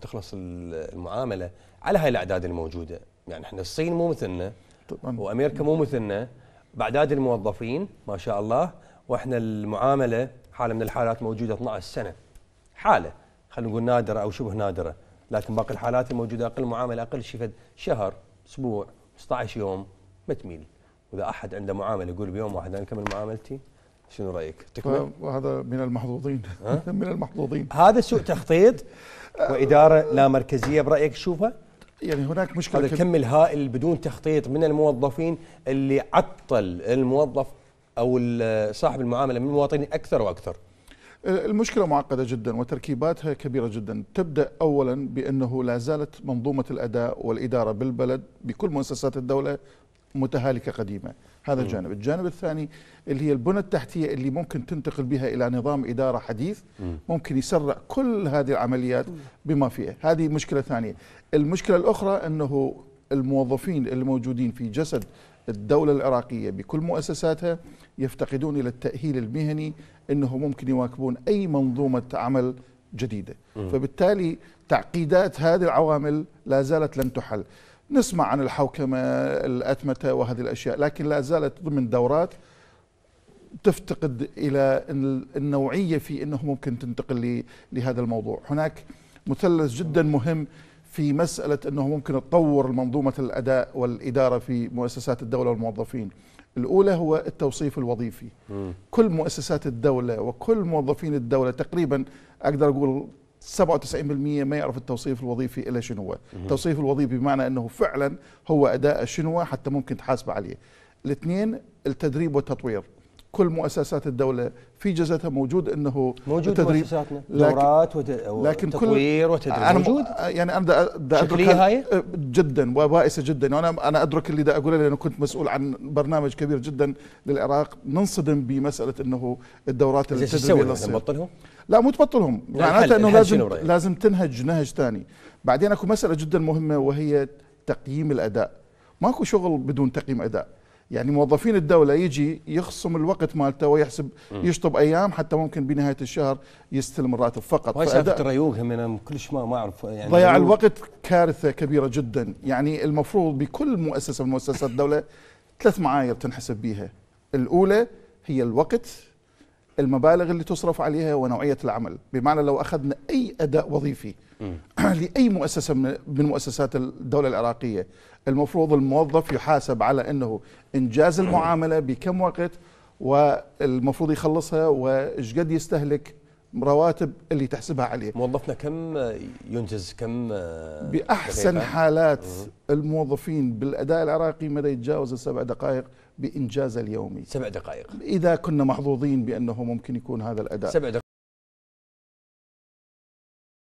تخلص المعامله على هاي الاعداد الموجوده يعني احنا الصين مو مثلنا طبعا. وامريكا مو مثلنا باعداد الموظفين ما شاء الله واحنا المعامله حاله من الحالات موجوده 12 سنه حاله خلينا نقول نادره او شبه نادره لكن باقي الحالات الموجوده اقل معامله اقل شيء شهر اسبوع 15 يوم ما تميل واذا احد عنده معامله يقول بيوم واحد انا اكمل معاملتي شنو رايك؟ تكمل؟ وهذا من المحظوظين من المحظوظين هذا سوء تخطيط واداره لا مركزيه برايك تشوفها؟ يعني هناك مشكله هذا الكم الهائل بدون تخطيط من الموظفين اللي عطل الموظف او صاحب المعامله من المواطنين اكثر واكثر. أه، المشكله معقده جدا وتركيباتها كبيره جدا، تبدا اولا بانه لا زالت منظومه الاداء والاداره بالبلد بكل مؤسسات الدوله متهالكه قديمه هذا الجانب الجانب الثاني اللي هي البنى التحتيه اللي ممكن تنتقل بها الى نظام اداره حديث ممكن يسرع كل هذه العمليات بما فيها هذه مشكله ثانيه المشكله الاخرى انه الموظفين الموجودين في جسد الدولة العراقية بكل مؤسساتها يفتقدون إلى التأهيل المهني أنه ممكن يواكبون أي منظومة عمل جديدة فبالتالي تعقيدات هذه العوامل لا زالت لم تحل نسمع عن الحوكمة الأتمتة وهذه الأشياء لكن لا زالت ضمن دورات تفتقد إلى النوعية في أنه ممكن تنتقل لهذا الموضوع هناك مثلث جدا مهم في مسألة أنه ممكن تطور منظومة الأداء والإدارة في مؤسسات الدولة والموظفين الأولى هو التوصيف الوظيفي م. كل مؤسسات الدولة وكل موظفين الدولة تقريبا أقدر أقول 97% ما يعرف التوصيف الوظيفي الا شنو هو التوصيف الوظيفي بمعنى أنه فعلا هو أداء شنو حتى ممكن تحاسبه عليه الاثنين التدريب والتطوير كل مؤسسات الدوله في جزتها موجود انه موجود التدريب مؤسساتنا دورات لكن وتطوير وتدريب أنا موجود يعني انا دا, ادرك هاي جدا وبائسه جدا وانا انا ادرك اللي دا اقوله لانه كنت مسؤول عن برنامج كبير جدا للعراق ننصدم بمساله انه الدورات التدريبيه اللي نبطلهم لا مو تبطلهم يعني معناته انه لازم لازم تنهج نهج ثاني بعدين اكو مساله جدا مهمه وهي تقييم الاداء ماكو شغل بدون تقييم اداء يعني موظفين الدوله يجي يخصم الوقت مالته ويحسب يشطب ايام حتى ممكن بنهايه الشهر يستلم الراتب فقط هاي سالفه الريوق انا كلش ما ما اعرف يعني ضياع الوقت كارثه كبيره جدا يعني المفروض بكل مؤسسه من مؤسسات الدوله ثلاث معايير تنحسب بيها الاولى هي الوقت المبالغ اللي تصرف عليها ونوعية العمل بمعنى لو أخذنا أي أداء وظيفي لأي مؤسسة من مؤسسات الدولة العراقية المفروض الموظف يحاسب على أنه إنجاز المعاملة بكم وقت والمفروض يخلصها وإيش قد يستهلك رواتب اللي تحسبها عليه موظفنا كم ينجز كم آه، بأحسن حالات الموظفين بالاداء العراقي مدى يتجاوز السبع دقائق بانجاز اليومي سبع دقائق اذا كنا محظوظين بانه ممكن يكون هذا الاداء سبع دقائق